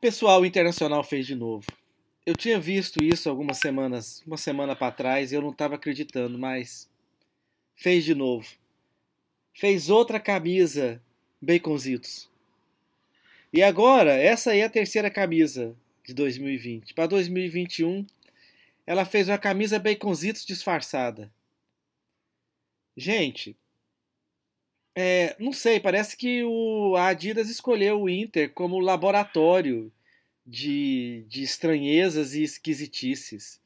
Pessoal, o Internacional fez de novo. Eu tinha visto isso algumas semanas, uma semana para trás, e eu não estava acreditando, mas fez de novo. Fez outra camisa, baconzitos. E agora, essa aí é a terceira camisa de 2020. Para 2021, ela fez uma camisa baconzitos disfarçada. Gente, é, não sei, parece que o, a Adidas escolheu o Inter como laboratório de, de estranhezas e esquisitices.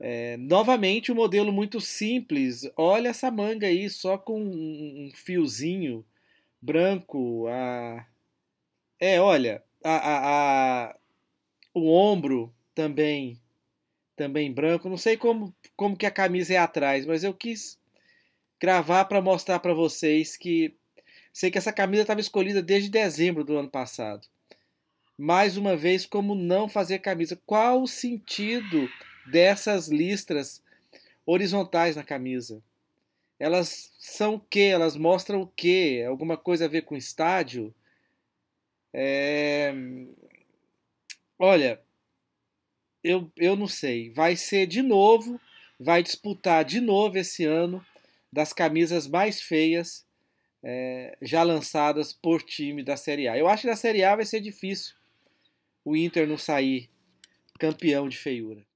É, novamente, um modelo muito simples. Olha essa manga aí, só com um, um fiozinho branco. A... É, olha, a, a, a, o ombro também também branco. Não sei como, como que a camisa é atrás, mas eu quis gravar para mostrar para vocês que sei que essa camisa estava escolhida desde dezembro do ano passado. Mais uma vez, como não fazer camisa? Qual o sentido dessas listras horizontais na camisa? Elas são o que? Elas mostram o que? Alguma coisa a ver com estádio? É... Olha, eu, eu não sei. Vai ser de novo, vai disputar de novo esse ano das camisas mais feias é, já lançadas por time da Série A. Eu acho que da Série A vai ser difícil o Inter não sair campeão de feiura.